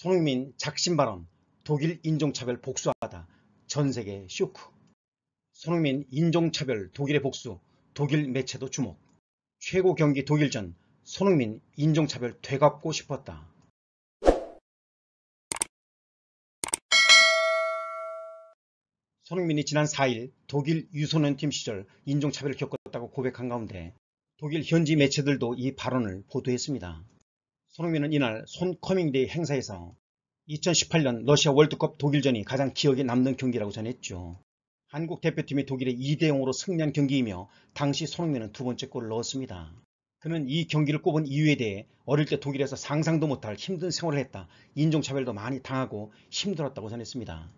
손흥민 작심 발언, 독일 인종차별 복수하다, 전세계 쇼크. 손흥민 인종차별 독일의 복수, 독일 매체도 주목. 최고 경기 독일전, 손흥민 인종차별 되갚고 싶었다. 손흥민이 지난 4일 독일 유소년팀 시절 인종차별을 겪었다고 고백한 가운데 독일 현지 매체들도 이 발언을 보도했습니다. 손흥민은 이날 손 커밍데이 행사에서 2018년 러시아 월드컵 독일전이 가장 기억에 남는 경기라고 전했죠. 한국 대표팀이 독일에 2대0으로 승리한 경기이며 당시 손흥민은 두 번째 골을 넣었습니다. 그는 이 경기를 꼽은 이유에 대해 어릴 때 독일에서 상상도 못할 힘든 생활을 했다. 인종차별도 많이 당하고 힘들었다고 전했습니다.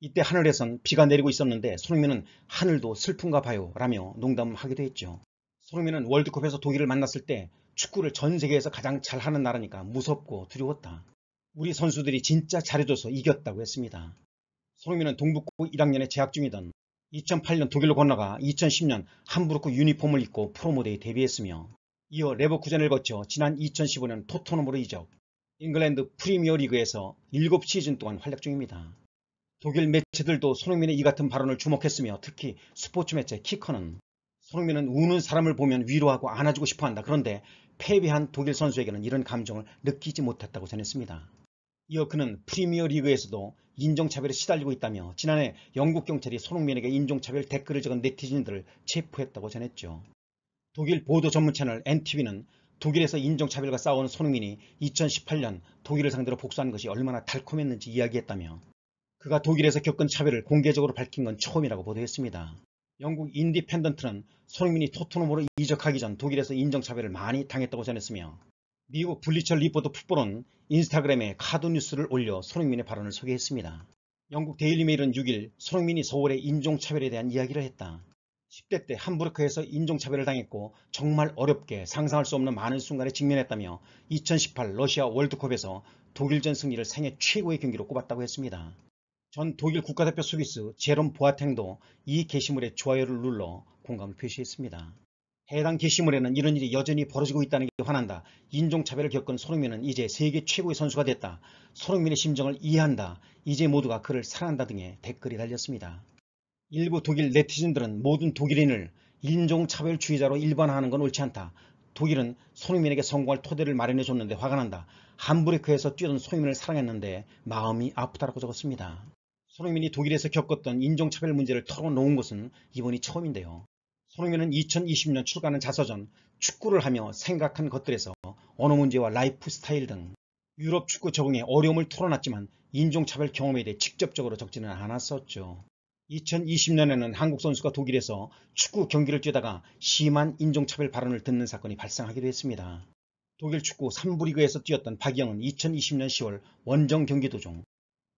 이때 하늘에선 비가 내리고 있었는데 손흥민은 하늘도 슬픈가 봐요 라며 농담 하기도 했죠. 손흥민은 월드컵에서 독일을 만났을 때 축구를 전 세계에서 가장 잘하는 나라니까 무섭고 두려웠다. 우리 선수들이 진짜 잘해줘서 이겼다고 했습니다. 손흥민은 동북고 1학년에 재학 중이던 2008년 독일로 건너가 2010년 함부르크 유니폼을 입고 프로모델에 데뷔했으며 이어 레버쿠젠을 거쳐 지난 2015년 토트넘으로 이적 잉글랜드 프리미어리그에서 7시즌 동안 활약 중입니다. 독일 매체들도 손흥민의 이 같은 발언을 주목했으며 특히 스포츠 매체 키커는 손흥민은 우는 사람을 보면 위로하고 안아주고 싶어한다. 그런데 패배한 독일 선수에게는 이런 감정을 느끼지 못했다고 전했습니다. 이어 그는 프리미어리그에서도 인종차별에 시달리고 있다며 지난해 영국 경찰이 손흥민에게 인종차별 댓글을 적은 네티즌들을 체포했다고 전했죠. 독일 보도 전문 채널 NTV는 독일에서 인종차별과 싸우는 손흥민이 2018년 독일을 상대로 복수한 것이 얼마나 달콤했는지 이야기했다며 그가 독일에서 겪은 차별을 공개적으로 밝힌 건 처음이라고 보도했습니다. 영국 인디펜던트는 손흥민이 토트넘으로 이적하기 전 독일에서 인종차별을 많이 당했다고 전했으며 미국 블리처 리포드 풋볼은 인스타그램에 카드 뉴스를 올려 손흥민의 발언을 소개했습니다. 영국 데일리메일은 6일 손흥민이 서울의 인종차별에 대한 이야기를 했다. 10대 때 함부르크에서 인종차별을 당했고 정말 어렵게 상상할 수 없는 많은 순간에 직면했다며 2018 러시아 월드컵에서 독일전 승리를 생애 최고의 경기로 꼽았다고 했습니다. 전 독일 국가대표 수비수 제롬 보아탱도 이 게시물에 좋아요를 눌러 공감을 표시했습니다. 해당 게시물에는 이런 일이 여전히 벌어지고 있다는 게 화난다. 인종차별을 겪은 손흥민은 이제 세계 최고의 선수가 됐다. 손흥민의 심정을 이해한다. 이제 모두가 그를 사랑한다 등의 댓글이 달렸습니다. 일부 독일 네티즌들은 모든 독일인을 인종차별주의자로 일반화하는 건 옳지 않다. 독일은 손흥민에게 성공할 토대를 마련해줬는데 화가 난다. 함부리크에서 뛰어든 손흥민을 사랑했는데 마음이 아프다라고 적었습니다. 손흥민이 독일에서 겪었던 인종차별 문제를 털어놓은 것은 이번이 처음인데요. 손흥민은 2020년 출간한 자서전 축구를 하며 생각한 것들에서 언어 문제와 라이프 스타일 등 유럽 축구 적응에 어려움을 털어놨지만 인종차별 경험에 대해 직접적으로 적지는 않았었죠. 2020년에는 한국 선수가 독일에서 축구 경기를 뛰다가 심한 인종차별 발언을 듣는 사건이 발생하기도 했습니다. 독일 축구 3부 리그에서 뛰었던 박영은 2020년 10월 원정 경기 도중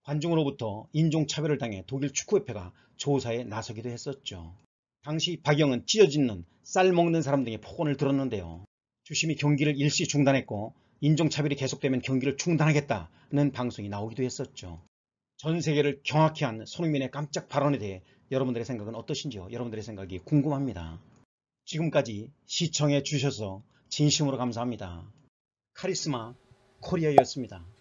관중으로부터 인종차별을 당해 독일 축구협회가 조사에 나서기도 했었죠. 당시 박영은 찢어짓는 쌀 먹는 사람 등의 폭언을 들었는데요. 주심이 경기를 일시 중단했고 인종차별이 계속되면 경기를 중단하겠다는 방송이 나오기도 했었죠. 전 세계를 경악케한 손흥민의 깜짝 발언에 대해 여러분들의 생각은 어떠신지요? 여러분들의 생각이 궁금합니다. 지금까지 시청해 주셔서 진심으로 감사합니다. 카리스마 코리아였습니다.